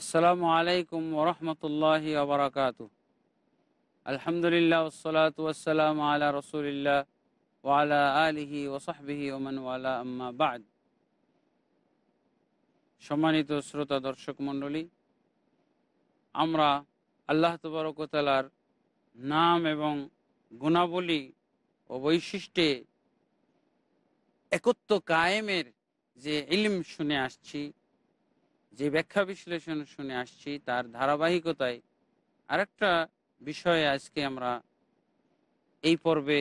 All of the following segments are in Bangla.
আসসালামু আলাইকুম ওরহমতুল্লাহ আবরাকাত আলহামদুলিল্লাহ ওসলাত ওসালাম আলা রসুলিল্লাহ ওয়ালা আলিহি ওসাহবিহি ওমান ওয়ালা আম্মা বাদ সম্মানিত শ্রোতা দর্শক মণ্ডলী আমরা আল্লাহ তবরকতালার নাম এবং গুণাবলী ও বৈশিষ্ট্যে একত্র কায়েমের যে ইলিম শুনে আসছি যে ব্যাখ্যা বিশ্লেষণ শুনে আসছি তার ধারাবাহিকতায় আরেকটা বিষয়ে আজকে আমরা এই পর্বে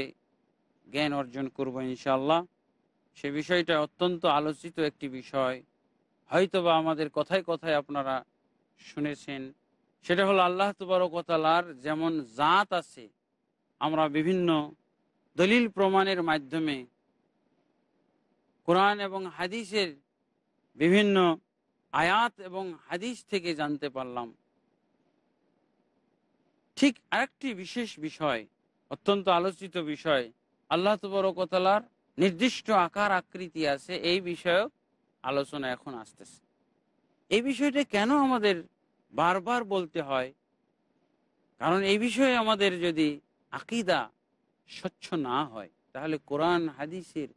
জ্ঞান অর্জন করব ইনশাল্লাহ সে বিষয়টা অত্যন্ত আলোচিত একটি বিষয় হয়তোবা আমাদের কথায় কথায় আপনারা শুনেছেন সেটা হলো আল্লাহ তুবারকতালার যেমন জাত আছে আমরা বিভিন্ন দলিল প্রমাণের মাধ্যমে কোরআন এবং হাদিসের বিভিন্ন আয়াত এবং হাদিস থেকে জানতে পারলাম ঠিক আরেকটি বিশেষ বিষয় অত্যন্ত আলোচিত বিষয় আল্লাহ তবরকতলার নির্দিষ্ট আকার আকৃতি আছে এই বিষয়ক আলোচনা এখন আসতেছে এই বিষয়টা কেন আমাদের বারবার বলতে হয় কারণ এই বিষয়ে আমাদের যদি আকিদা স্বচ্ছ না হয় তাহলে কোরআন হাদিসের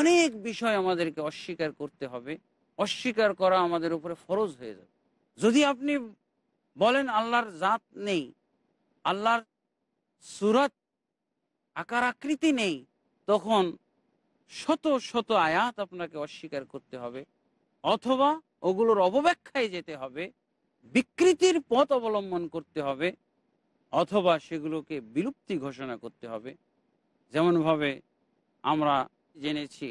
অনেক বিষয় আমাদেরকে অস্বীকার করতে হবে অস্বীকার করা আমাদের উপরে ফরজ হয়ে যাবে যদি আপনি বলেন আল্লাহর জাত নেই আল্লাহর সুরত আকার আকৃতি নেই তখন শত শত আয়াত আপনাকে অস্বীকার করতে হবে অথবা ওগুলোর অবব্যাখ্যায় যেতে হবে বিকৃতির পথ অবলম্বন করতে হবে অথবা সেগুলোকে বিলুপ্তি ঘোষণা করতে হবে যেমনভাবে আমরা জেনেছি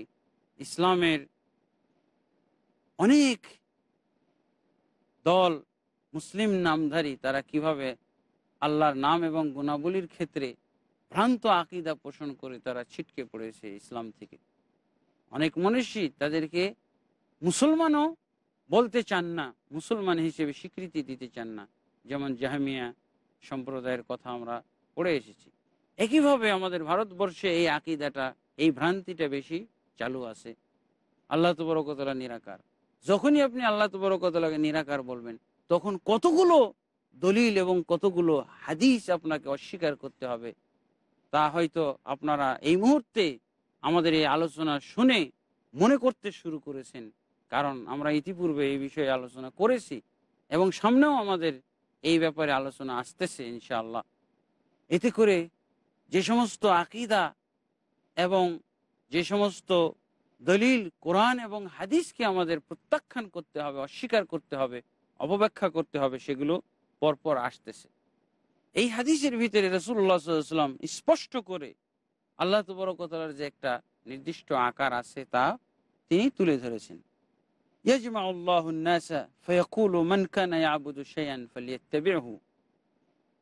ইসলামের অনেক দল মুসলিম নামধারী তারা কিভাবে আল্লাহর নাম এবং গুণাবলীর ক্ষেত্রে ভ্রান্ত আকিদা পোষণ করে তারা ছিটকে পড়েছে ইসলাম থেকে অনেক মনীষী তাদেরকে মুসলমানও বলতে চান না মুসলমান হিসেবে স্বীকৃতি দিতে চান না যেমন জাহামিয়া সম্প্রদায়ের কথা আমরা পড়ে এসেছি একইভাবে আমাদের ভারতবর্ষে এই আকিদাটা এই ভ্রান্তিটা বেশি চালু আছে আল্লাহ তবরকতলা নিরাকার যখনই আপনি আল্লাহ তবরকতলাকে নিরাকার বলবেন তখন কতগুলো দলিল এবং কতগুলো হাদিস আপনাকে অস্বীকার করতে হবে তা হয়তো আপনারা এই মুহূর্তে আমাদের এই আলোচনা শুনে মনে করতে শুরু করেছেন কারণ আমরা ইতিপূর্বে এই বিষয়ে আলোচনা করেছি এবং সামনেও আমাদের এই ব্যাপারে আলোচনা আসতেছে ইনশাআল্লাহ এতে করে যে সমস্ত আকিদা এবং যে সমস্ত দলিল কোরআন এবং হাদিসকে আমাদের প্রত্যাখ্যান করতে হবে অস্বীকার করতে হবে অপব্যাখ্যা করতে হবে সেগুলো পরপর আসতেছে এই হাদিসের ভিতরে রসুল্লাহাম স্পষ্ট করে আল্লাহ তবরকতলার যে একটা নির্দিষ্ট আকার আছে তা তিনি তুলে ধরেছেন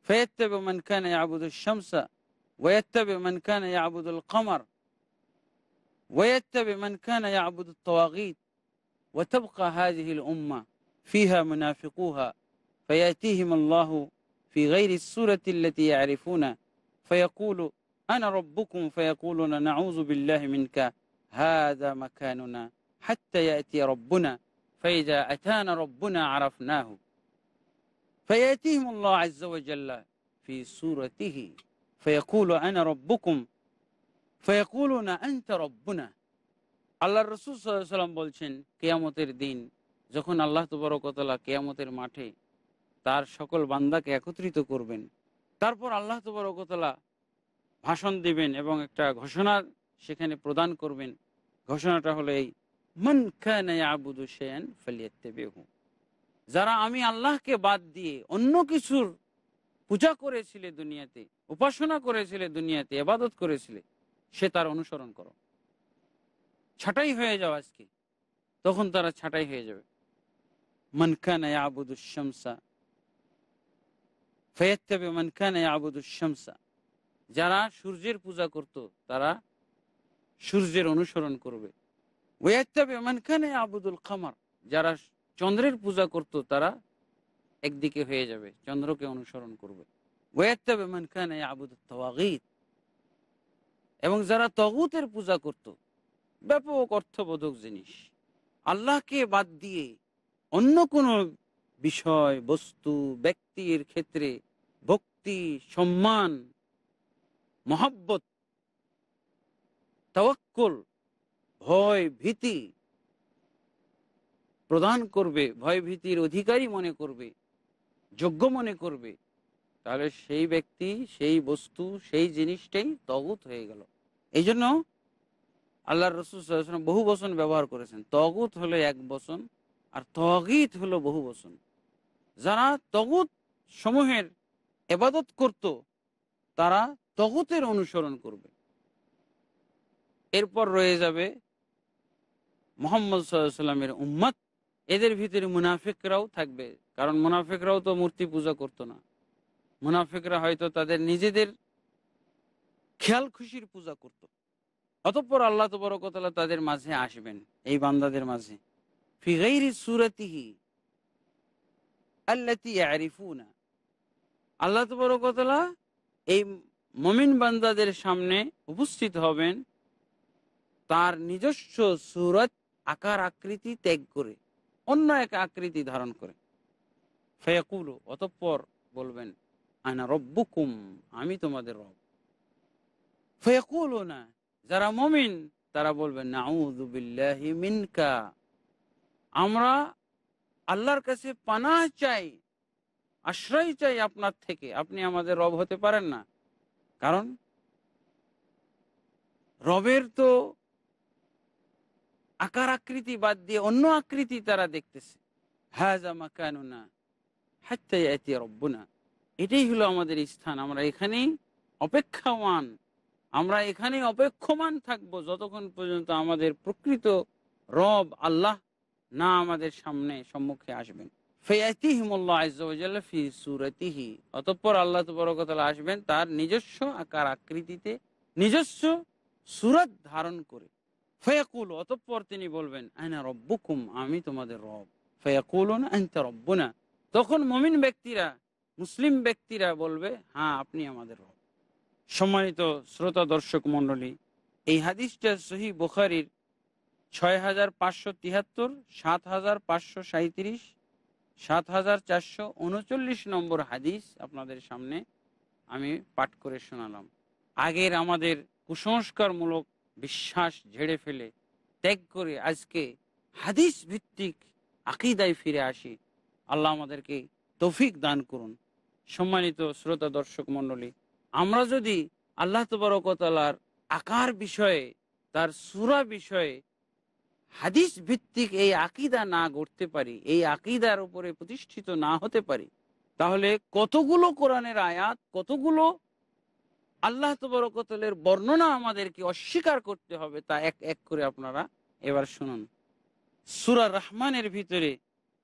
ফয়ত্তবে মনকান আবুদুল শামসা ওয়ত্তবে মনকান আবুদুল কমর ويتبع من كان يعبد الطواغيت وتبقى هذه الأمة فيها منافقوها فيأتيهم الله في غير السورة التي يعرفون فيقول أنا ربكم فيقولون نعوذ بالله منك هذا مكاننا حتى يأتي ربنا فإذا أتانا ربنا عرفناه فيأتيهم الله عز وجل في سورته فيقول أنا ربكم আল্লাহ রসুল বলছেন কেয়ামতের দিন যখন আল্লাহ তুবরকতলা কেয়ামতের মাঠে তার সকল বান্দাকে একত্রিত করবেন তারপর আল্লাহ তুবরকতলা ভাষণ দিবেন এবং একটা ঘোষণা সেখানে প্রদান করবেন ঘোষণাটা হলো এই মন খানবুদু যারা আমি আল্লাহকে বাদ দিয়ে অন্য কিছুর পূজা করেছিলে দুনিয়াতে উপাসনা করেছিলে দুনিয়াতে আবাদত করেছিলে সে তার অনুসরণ করো ছাটাই হয়ে যাও আজকে তখন তারা ছাটাই হয়ে যাবে যারা সূর্যের পূজা করত তারা সূর্যের অনুসরণ করবে আবুদুল খামার যারা চন্দ্রের পূজা করত তারা একদিকে হয়ে যাবে চন্দ্রকে অনুসরণ করবে ওয়াত্তাবে মানখানে আবুদুল তওয়াগিত এবং যারা তগুতের পূজা করত ব্যাপক অর্থবোধক জিনিস আল্লাহকে বাদ দিয়ে অন্য কোনো বিষয় বস্তু ব্যক্তির ক্ষেত্রে ভক্তি সম্মান মহাব্বত তাওয়াক্কল ভয় ভীতি প্রদান করবে ভয় ভীতির অধিকারী মনে করবে যোগ্য মনে করবে তাহলে সেই ব্যক্তি সেই বস্তু সেই জিনিসটাই তগুত হয়ে গেল এই জন্য আল্লাহ রসুল বহু বচন ব্যবহার করেছেন তগুত হলো এক বচন আর তগিত হলো বহু বচন যারা তগুত সমূহের এবাদত করত তারা তগুতের অনুসরণ করবে এরপর রয়ে যাবে মোহাম্মদ সাল্লামের উম্মত এদের ভিতরে মুনাফিকরাও থাকবে কারণ মুনাফিকরাও তো মূর্তি পূজা করতো না মুনাফিকরা হয়তো তাদের নিজেদের খেয়াল খুশির পূজা করত অতঃপর আল্লাহ তবরকতলা তাদের মাঝে আসবেন এই বান্দাদের মাঝে আল্লাহ তবরকতলা এই মমিন বান্দাদের সামনে উপস্থিত হবেন তার নিজস্ব সুরত আকার আকৃতি ত্যাগ করে অন্য এক আকৃতি ধারণ করে ফেকুলো অতঃপর বলবেন আনা রব্বুকুম আমি তোমাদের রব ফয়াকুল না যারা মমিন তারা বলবে মিনকা আমরা আল্লাহর কাছে পানা চাই আশ্রয় চাই আপনার থেকে আপনি আমাদের রব হতে পারেন না কারণ রবের তো আকার আকৃতি বাদ দিয়ে অন্য আকৃতি তারা দেখতেছে হ্যাঁ জামা কেন না হ্যাঁ রব্বু না এটাই হলো আমাদের স্থান আমরা এখানেই অপেক্ষাওয়ান আমরা এখানে অপেক্ষমান থাকব যতক্ষণ পর্যন্ত আমাদের প্রকৃত রব আল্লাহ না আমাদের সামনে সম্মুখে আসবেন অতঃপর আল্লাহ তবরকতলা আসবেন তার নিজস্ব আকার আকৃতিতে নিজস্ব সুরত ধারণ করে ফয়াকুল অতঃপর তিনি বলবেন আয়না রব্বুকুম আমি তোমাদের রব ফয়াকুল আনতা তখন মমিন ব্যক্তিরা মুসলিম ব্যক্তিরা বলবে হ্যাঁ আপনি আমাদের রব সম্মানিত শ্রোতা দর্শক মন্ডলী এই হাদিসটা সহি বুখারির ছয় হাজার পাঁচশো তিয়াত্তর সাত হাজার পাঁচশো সাঁত্রিশ সাত হাজার চারশো উনচল্লিশ নম্বর হাদিস আপনাদের সামনে আমি পাঠ করে শোনালাম আগের আমাদের কুসংস্কারমূলক বিশ্বাস ঝেড়ে ফেলে ত্যাগ করে আজকে হাদিস ভিত্তিক আকিদায় ফিরে আসি আল্লাহ আমাদেরকে তৌফিক দান করুন সম্মানিত শ্রোতা দর্শক মন্ডলী আমরা যদি আল্লাহ তবরকতালার আকার বিষয়ে তার সুরা বিষয়ে হাদিস ভিত্তিক এই আকিদা না গড়তে পারি এই আকিদার উপরে প্রতিষ্ঠিত না হতে পারি তাহলে কতগুলো কোরআনের আয়াত কতগুলো আল্লাহ তবরকতলের বর্ণনা আমাদেরকে অস্বীকার করতে হবে তা এক এক করে আপনারা এবার শুনুন সুরা রহমানের ভিতরে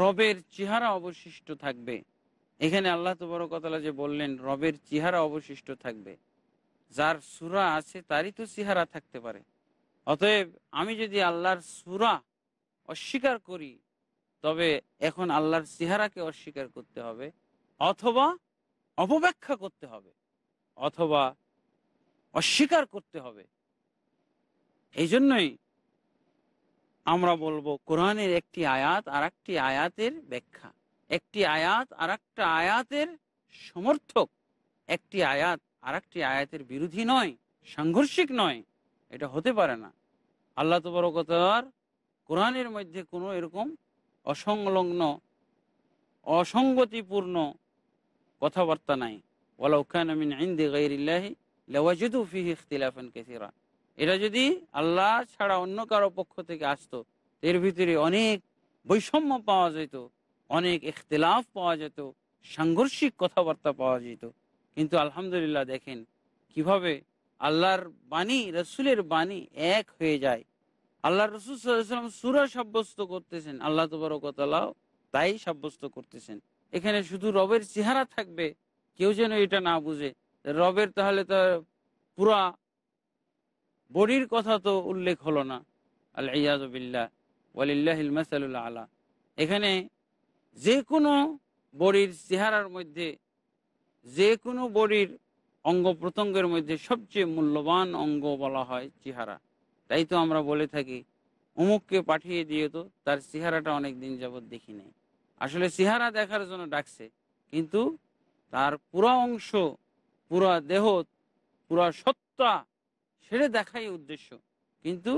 রবের চেহারা অবশিষ্ট থাকবে এখানে আল্লাহ তবরকতলা যে বললেন রবের চেহারা অবশিষ্ট থাকবে যার সুরা আছে তারই তো চেহারা থাকতে পারে অতএব আমি যদি আল্লাহর সুরা অস্বীকার করি তবে এখন আল্লাহর চেহারাকে অস্বীকার করতে হবে অথবা অপব্যাখ্যা করতে হবে অথবা অস্বীকার করতে হবে এই জন্যই আমরা বলবো কোরআনের একটি আয়াত আর একটি আয়াতের ব্যাখ্যা একটি আয়াত আর একটা আয়াতের সমর্থক একটি আয়াত আর একটি আয়াতের বিরোধী নয় সাংঘর্ষিক নয় এটা হতে পারে না আল্লাহ তবরকতার কোরআনের মধ্যে কোনো এরকম অসংলগ্ন অসঙ্গতিপূর্ণ কথাবার্তা নাই ওয়ালাউখান আমিন ইন্দি গাইরিল্লাহি লওয়াজুদু ফিহি ইখতিলাফান কেসিরা এটা যদি আল্লাহ ছাড়া অন্য কারো পক্ষ থেকে আসতো এর ভিতরে অনেক বৈষম্য পাওয়া যেত অনেক ইখতলাফ পাওয়া যেত সাংঘর্ষিক কথাবার্তা পাওয়া যেত কিন্তু আলহামদুলিল্লাহ দেখেন কিভাবে আল্লাহর বাণী রসুলের বাণী এক হয়ে যায় আল্লাহ রসুল সাল্লাম সুরা সাব্যস্ত করতেছেন আল্লাহ তবরকতালাও তাই সাব্যস্ত করতেছেন এখানে শুধু রবের চেহারা থাকবে কেউ যেন এটা না বুঝে রবের তাহলে তার পুরা বডির কথা তো উল্লেখ হলো না আল্লাহ ইয়াজবিল্লা ওয়ালিল্লাহিল মাসালুল্লাহ আলা এখানে যে কোনো বড়ির চেহারার মধ্যে যে কোনো বড়ির অঙ্গ প্রত্যঙ্গের মধ্যে সবচেয়ে মূল্যবান অঙ্গ বলা হয় চেহারা তাই তো আমরা বলে থাকি অমুককে পাঠিয়ে দিয়ে তো তার চেহারাটা অনেক দিন যাবৎ দেখি নাই আসলে চেহারা দেখার জন্য ডাকছে কিন্তু তার পুরা অংশ পুরা দেহ পুরা সত্তা ছেড়ে দেখাই উদ্দেশ্য কিন্তু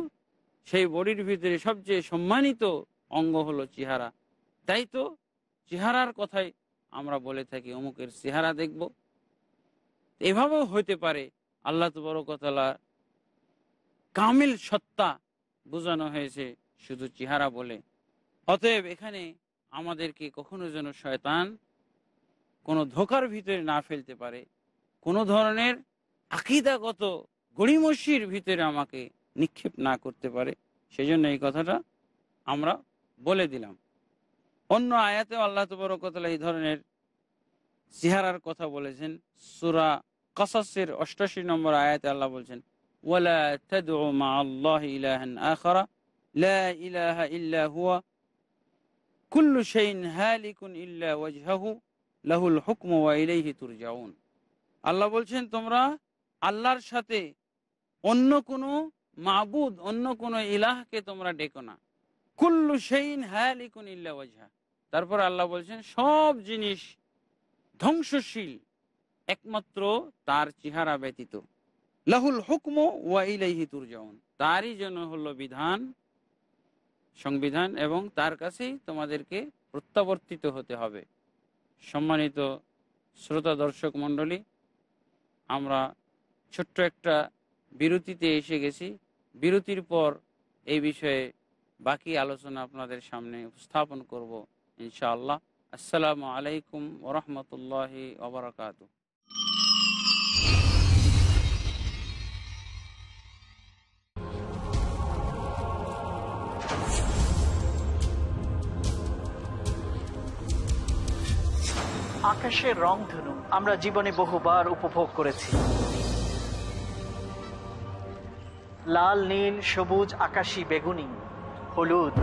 সেই বডির ভিতরে সবচেয়ে সম্মানিত অঙ্গ হলো চেহারা তাই তো চেহারার কথাই আমরা বলে থাকি অমুকের চেহারা দেখব এভাবেও হইতে পারে আল্লাহ তবরকতলা কামিল সত্তা বোঝানো হয়েছে শুধু চেহারা বলে অতএব এখানে আমাদেরকে কখনো যেন শয়তান কোনো ধোকার ভিতরে না ফেলতে পারে কোনো ধরনের আকিদাগত গড়িমসির ভিতরে আমাকে নিক্ষেপ না করতে পারে সেজন্য এই কথাটা আমরা বলে দিলাম অন্য আয়াতে আল্লাহ তবরকতলা এই ধরনের চেহারার কথা বলেছেন সুরা কাসাসের অষ্টাশি নম্বর আয়াতে আল্লাহ বলছেন মা আল্লাহ ইল্লা হুয়া কুল্লু লাহুল ওয়া আল্লাহ বলছেন তোমরা আল্লাহর সাথে অন্য কোনো মাবুদ অন্য কোনো ইলাহকে তোমরা ডেকো না কুল্লু সেইন হ্যালিকুন ইল্লাহা তারপর আল্লাহ বলছেন সব জিনিস ধ্বংসশীল একমাত্র তার চেহারা ব্যতীত লাহুল হুকম ওয়া ইলাইহি তুরজাউন তারই জন্য হলো বিধান সংবিধান এবং তার কাছেই তোমাদেরকে প্রত্যাবর্তিত হতে হবে সম্মানিত শ্রোতা দর্শক মণ্ডলী আমরা ছোট্ট একটা বিরতিতে এসে গেছি বিরতির পর এই বিষয়ে বাকি আলোচনা আপনাদের সামনে উপস্থাপন করব ইনশাআল্লাহ আসসালামু আলাইকুম ওরহমতুল্লাহি ওবরাকাত আকাশের রং ধনু আমরা জীবনে বহুবার উপভোগ করেছি লাল নীল সবুজ আকাশি বেগুনি হলুদ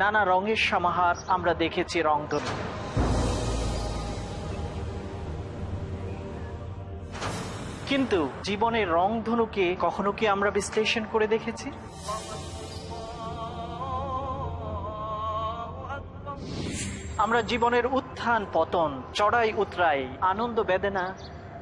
নানা রঙের সমাহার আমরা দেখেছি রংধনু কিন্তু জীবনের রংধনুকে কখনো কি আমরা বিশ্লেষণ করে দেখেছি আমরা জীবনের উত্থান পতন চড়াই উতরাই আনন্দ বেদনা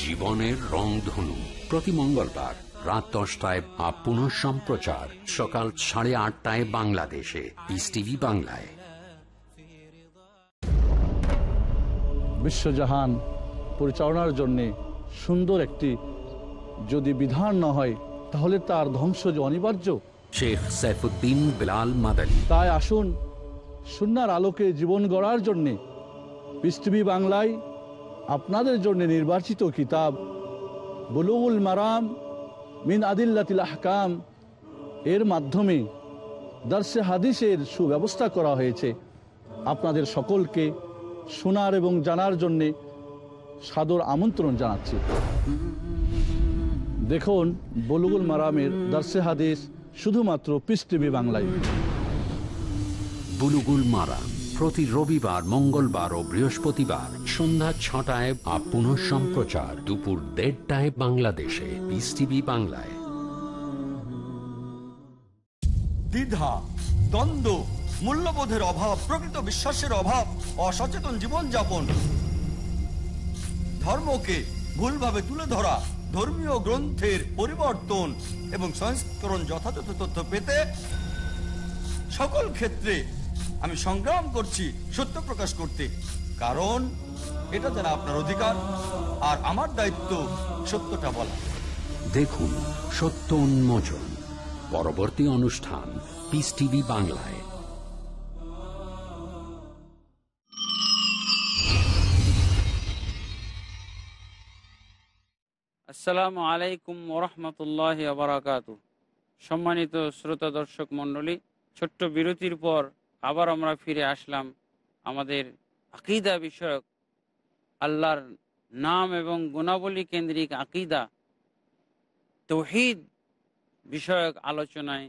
জীবনের রংধনু প্রতি মঙ্গলবার রাত দশটায় আর পুনঃ সম্প্রচার সকাল সাড়ে আটটায় বাংলাদেশে ইস টিভি বাংলায় বিশ্বজাহান পরিচালনার জন্যে সুন্দর একটি যদি বিধান না হয় তাহলে তার ধ্বংস যে অনিবার্য শেখ সাইফুদ্দিন বিলাল মাদানী তাই আসুন সুনার আলোকে জীবন গড়ার জন্যে পৃথিবী বাংলায় আপনাদের জন্য নির্বাচিত কিতাব বুলুগুল মারাম মিন আদিল্লাতিল আহকাম এর মাধ্যমে দার্সে হাদিসের সুব্যবস্থা করা হয়েছে আপনাদের সকলকে শোনার এবং জানার জন্যে সাদর আমন্ত্রণ জানাচ্ছি দেখুন বলুগুল মারামের দার্সে হাদিস শুধুমাত্র পিস বাংলায় বুলুগুল মারাম প্রতি রবিবার মঙ্গলবার ও বৃহস্পতিবার সন্ধ্যা ছটায় আপন সম্প্রচার দুপুর দেড়টায় বাংলাদেশে বিস টিভি বাংলায় দ্বিধা দ্বন্দ্ব মূল্যবোধের অভাব প্রকৃত বিশ্বাসের অভাব অসচেতন জীবনযাপন ধর্মকে ভুলভাবে তুলে ধরা ধর্মীয় গ্রন্থের পরিবর্তন এবং সংস্করণ যথাযথ তথ্য পেতে সকল ক্ষেত্রে আমি সংগ্রাম করছি সত্য প্রকাশ করতে কারণ এটা যারা আপনার অধিকার আর আমার দায়িত্ব সত্যটা বলা দেখুন সত্য উন্মোচন পরবর্তী অনুষ্ঠান পিস টিভি বাংলায় আসসালামু আলাইকুম ওরহমতুল্লাহ আবরাকাত সম্মানিত শ্রোতা দর্শক মন্ডলী ছোট্ট বিরতির পর আবার আমরা ফিরে আসলাম আমাদের আকিদা বিষয়ক আল্লাহর নাম এবং গুণাবলী কেন্দ্রিক আকিদা তহিদ বিষয়ক আলোচনায়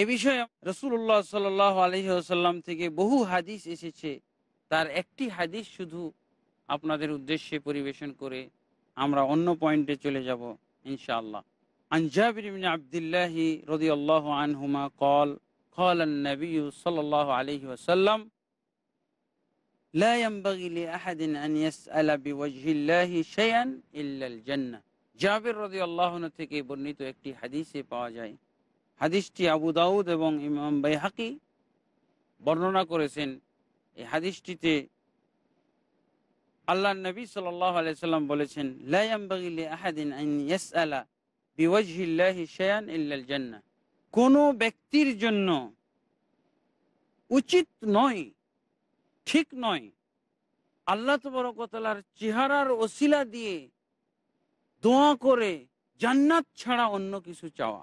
এ বিষয়ে রসুল্লাহ সাল আলহি আসাল্লাম থেকে বহু হাদিস এসেছে তার একটি হাদিস শুধু আপনাদের উদ্দেশ্যে পরিবেশন করে আমরা অন্য পয়েন্টে চলে যাব ইনশাআল্লাহ আনজাবিন আবদুল্লাহি রদি আল্লাহ আনহুমা কল قال النبي صلى الله عليه وسلم لا ينبغي لأحد أن يسأل بوجه الله شيئا إلا الجنة জাবির রদি আল্লাহন থেকে বর্ণিত একটি হাদিসে পাওয়া যায় হাদিসটি আবু দাউদ এবং ইমাম বাইহাকি বর্ণনা করেছেন এই হাদিসটিতে আল্লাহ নবী সাল্লাহ আলাইসাল্লাম বলেছেন লাইম্বাগিল আহাদিন আইন ইয়াস আলা বিওয়াজিল্লাহি শায়ান ইল্লাল জান্নাহ কোনো ব্যক্তির জন্য উচিত নয় ঠিক নয় আল্লাহ তবরকতলার চেহারার ওসিলা দিয়ে দোয়া করে জান্নাত ছাড়া অন্য কিছু চাওয়া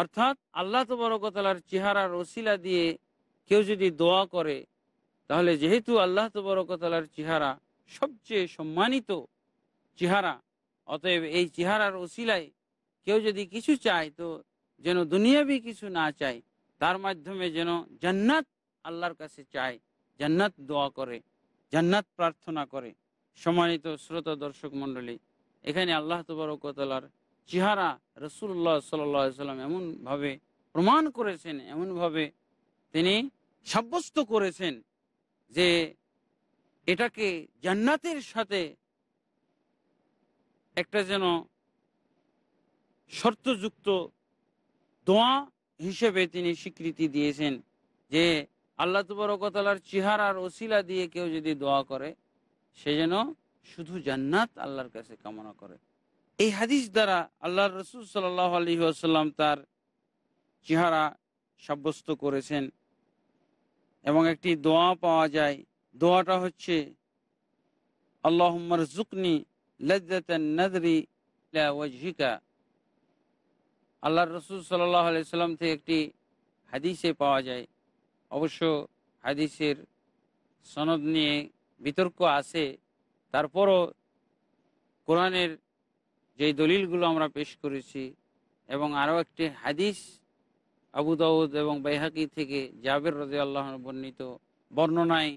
অর্থাৎ আল্লাহ তবরকতলার চেহারার ওসিলা দিয়ে কেউ যদি দোয়া করে তাহলে যেহেতু আল্লাহ তবরকতলার চেহারা সবচেয়ে সম্মানিত চেহারা অতএব এই চেহারার ওসিলায় কেউ যদি কিছু চায় তো যেন দুনিয়াবি কিছু না চায় তার মাধ্যমে যেন জান্নাত আল্লাহর কাছে চায় জান্নাত দোয়া করে জান্নাত প্রার্থনা করে সম্মানিত শ্রোতা দর্শক মন্ডলী এখানে আল্লাহ তবরকতলার চেহারা রসুল্লাহ সাল্লাম এমনভাবে প্রমাণ করেছেন এমনভাবে তিনি সাব্যস্ত করেছেন যে এটাকে জান্নাতের সাথে একটা যেন শর্তযুক্ত দোয়া হিসেবে তিনি স্বীকৃতি দিয়েছেন যে আল্লাহ তুবরকতলার চেহারার ওসিলা দিয়ে কেউ যদি দোয়া করে সে যেন শুধু জান্নাত আল্লাহর কাছে কামনা করে এই হাদিস দ্বারা আল্লাহ রসুল সাল্লাহ আলী আসাল্লাম তার চেহারা সাব্যস্ত করেছেন এবং একটি দোয়া পাওয়া যায় দোয়াটা হচ্ছে আল্লাহ জুকনি লজ্জাত নদরি ওয়াজিকা আল্লাহ রসুল সাল্লাহ আলাইসাল্লাম থেকে একটি হাদিসে পাওয়া যায় অবশ্য হাদিসের সনদ নিয়ে বিতর্ক আছে তারপরও কোরআনের যে দলিলগুলো আমরা পেশ করেছি এবং আরও একটি হাদিস আবু দাউদ এবং বেহাকি থেকে জাবের রাজি আল্লাহ বর্ণিত বর্ণনায়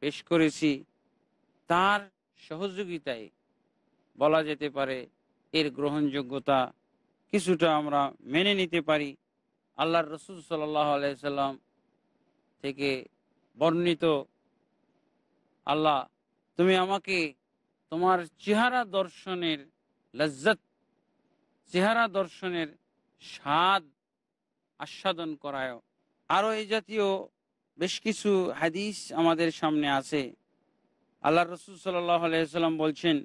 পেশ করেছি তার সহযোগিতায় বলা যেতে পারে এর গ্রহণযোগ্যতা কিছুটা আমরা মেনে নিতে পারি আল্লাহর রসুল সাল্লাহ আলাইসাল্লাম থেকে বর্ণিত আল্লাহ তুমি আমাকে তোমার চেহারা দর্শনের লজ্জত চেহারা দর্শনের স্বাদ আস্বাদন করায় আরও এই জাতীয় বেশ কিছু হাদিস আমাদের সামনে আছে আল্লাহ রসুল সাল্লাহ আলাইসাল্লাম বলছেন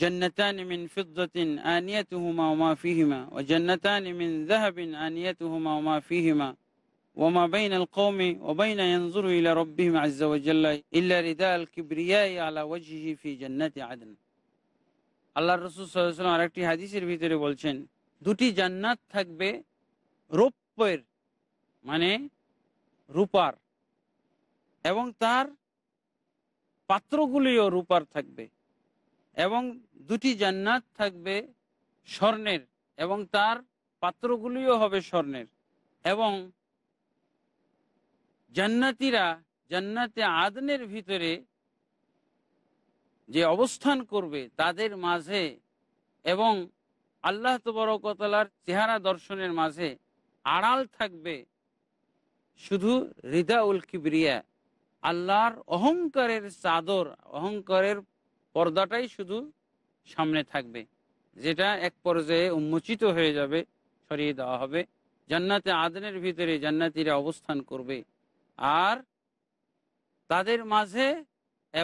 جنتان من فضة آنيتهما وما فيهما وجنتان من ذهب آنيتهما وما فيهما وما بين القوم وبين ينظر إلى ربهم عز وجل إلا رداء الكبرياء على وجهه في جنات عدن আল্লাহ রসুল সাল্লাম আরেকটি হাদিসের ভিতরে বলছেন দুটি জান্নাত থাকবে রৌপ্যের মানে রূপার এবং তার পাত্রগুলিও রূপার থাকবে এবং দুটি জান্নাত থাকবে স্বর্ণের এবং তার পাত্রগুলিও হবে স্বর্ণের এবং জান্নাতিরা জান্নাতে আদনের ভিতরে যে অবস্থান করবে তাদের মাঝে এবং আল্লাহ তবরকতলার চেহারা দর্শনের মাঝে আড়াল থাকবে শুধু হৃদা উল কিবরিয়া আল্লাহর অহংকারের চাদর অহংকারের পর্দাটাই শুধু সামনে থাকবে যেটা এক পর্যায়ে উন্মোচিত হয়ে যাবে সরিয়ে দেওয়া হবে জান্নাতে আদনের ভিতরে জান্নাতিরা অবস্থান করবে আর তাদের মাঝে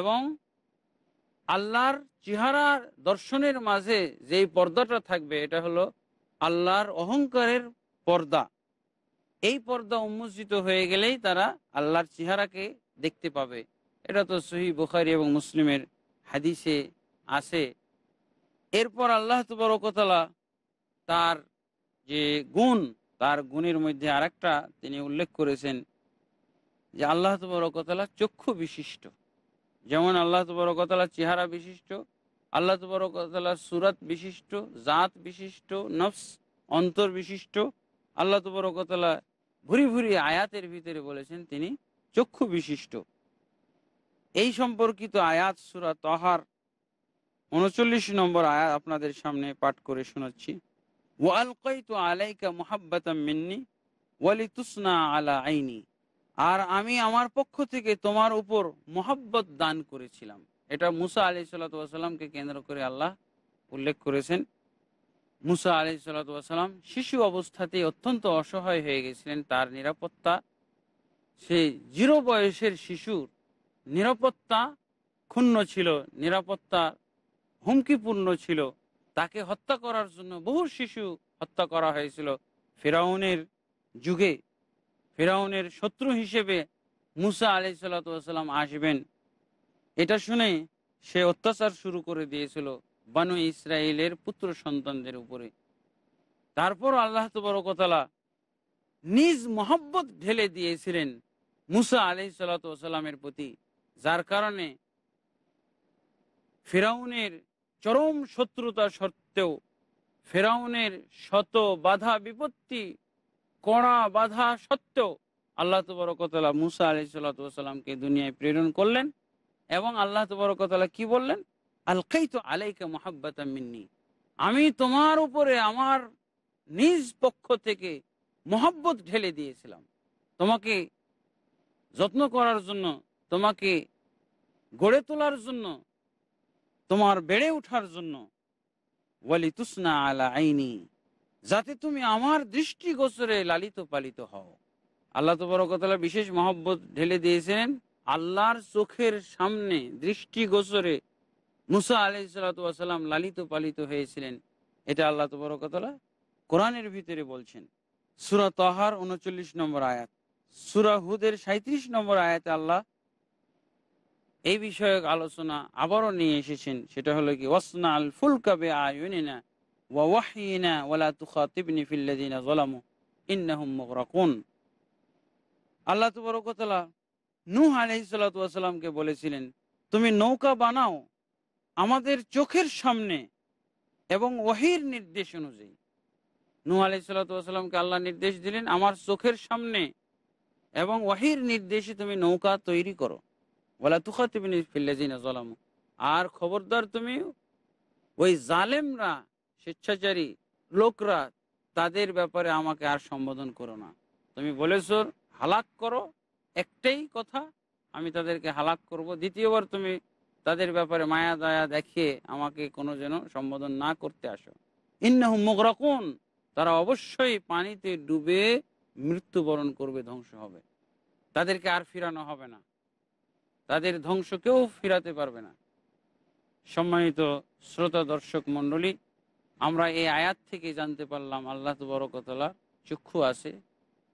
এবং আল্লাহর চেহারা দর্শনের মাঝে যেই পর্দাটা থাকবে এটা হলো আল্লাহর অহংকারের পর্দা এই পর্দা উন্মোচিত হয়ে গেলেই তারা আল্লাহর চেহারাকে দেখতে পাবে এটা তো সহি বুখারি এবং মুসলিমের হাদিসে আসে এরপর আল্লাহ তুবরকতলা তার যে গুণ তার গুণের মধ্যে একটা তিনি উল্লেখ করেছেন যে আল্লাহ তুবরকতলা চক্ষু বিশিষ্ট যেমন আল্লাহ তুবরকতলা চেহারা বিশিষ্ট আল্লাহ তুবরকতলা সুরাত বিশিষ্ট জাত বিশিষ্ট নফস অন্তর বিশিষ্ট আল্লাহ তুবরকতলা ভুরি ভুরি আয়াতের ভিতরে বলেছেন তিনি চক্ষু বিশিষ্ট এই সম্পর্কিত আয়াত সুরা তহার উনচল্লিশ নম্বর আয়াত আপনাদের সামনে পাঠ করে শোনাচ্ছি আলাইকা আর আমি আমার পক্ষ থেকে তোমার উপর মোহাব্বত দান করেছিলাম এটা মুসা আলি সাল্লাকে কেন্দ্র করে আল্লাহ উল্লেখ করেছেন মুসা আলি সাল্লাম শিশু অবস্থাতেই অত্যন্ত অসহায় হয়ে গেছিলেন তার নিরাপত্তা সেই জিরো বয়সের শিশুর নিরাপত্তা ক্ষুণ্ণ ছিল নিরাপত্তা হুমকিপূর্ণ ছিল তাকে হত্যা করার জন্য বহু শিশু হত্যা করা হয়েছিল ফেরাউনের যুগে ফেরাউনের শত্রু হিসেবে মুসা আলি সাল্লাম আসবেন এটা শুনে সে অত্যাচার শুরু করে দিয়েছিল বানু ইসরায়েলের পুত্র সন্তানদের উপরে তারপর আল্লাহ তবরকতলা নিজ মোহাম্মত ঢেলে দিয়েছিলেন মুসা আলি সাল্লামের প্রতি যার কারণে ফেরাউনের চরম শত্রুতা সত্ত্বেও ফেরাউনের শত বাধা বিপত্তি কড়া বাধা সত্ত্বেও আল্লাহ তবরকতলা মুসা আলি সাল্লাতামকে দুনিয়ায় প্রেরণ করলেন এবং আল্লাহ তবরকতলা কি বললেন আলকাই তো আলাইকা মোহাব্বাতা মিন্নি আমি তোমার উপরে আমার নিজ পক্ষ থেকে মোহাব্বত ঢেলে দিয়েছিলাম তোমাকে যত্ন করার জন্য তোমাকে গড়ে তোলার জন্য তোমার বেড়ে ওঠার জন্য বলি তুসনা আলা আইনি যাতে তুমি আমার দৃষ্টি গোচরে লালিত পালিত হও আল্লাহ তো তবরকতলা বিশেষ মহব্বত ঢেলে দিয়েছেন আল্লাহর চোখের সামনে দৃষ্টি গোচরে মুসা আলি সালাতাম লালিত পালিত হয়েছিলেন এটা আল্লাহ তো তবরকতলা কোরআনের ভিতরে বলছেন সুরা তহার উনচল্লিশ নম্বর আয়াত সুরা হুদের সাঁত্রিশ নম্বর আয়াতে আল্লাহ এই বিষয়ক আলোচনা আবারও নিয়ে এসেছেন সেটা হলো কি ওয়াসনাল আল ফুলকাবে আয়ুনিনা ওয়াহিনা ওয়ালা তুখাতিবনি ফিল্লাদিনা জলামু ইন্নাহুম মুগরাকুন আল্লাহ তবরকতলা নূহ আলহিসাল্লাতামকে বলেছিলেন তুমি নৌকা বানাও আমাদের চোখের সামনে এবং ওহির নির্দেশ অনুযায়ী নূহ আলহিসাল্লাতামকে আল্লাহ নির্দেশ দিলেন আমার চোখের সামনে এবং ওহির নির্দেশে তুমি নৌকা তৈরি করো আর খবরদার তুমি ওই জালেমরা স্বেচ্ছাচারী লোকরা তাদের ব্যাপারে আমাকে আর সম্বোধন করো না তুমি বলেছ হালাক করো একটাই কথা আমি তাদেরকে হালাক করব দ্বিতীয়বার তুমি তাদের ব্যাপারে মায়া দয়া দেখিয়ে আমাকে কোনো যেন সম্বোধন না করতে আসো ইন্নাহ রাখুন তারা অবশ্যই পানিতে ডুবে মৃত্যুবরণ করবে ধ্বংস হবে তাদেরকে আর ফিরানো হবে না তাদের ধ্বংস কেউ ফিরাতে পারবে না সম্মানিত শ্রোতা দর্শক মন্ডলী আমরা এই আয়াত থেকে জানতে পারলাম আল্লাহ তবরকতলা চক্ষু আছে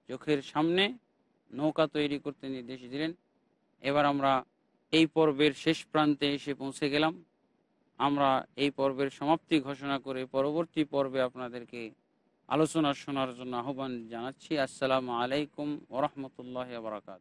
চোখের সামনে নৌকা তৈরি করতে নির্দেশ দিলেন এবার আমরা এই পর্বের শেষ প্রান্তে এসে পৌঁছে গেলাম আমরা এই পর্বের সমাপ্তি ঘোষণা করে পরবর্তী পর্বে আপনাদেরকে আলোচনা শোনার জন্য আহ্বান জানাচ্ছি আসসালামু আলাইকুম ওরহমতুল্লাহ বারাকাত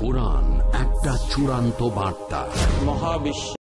কোরআন একটা চূড়ান্ত বার্তা মহাবিশ্ব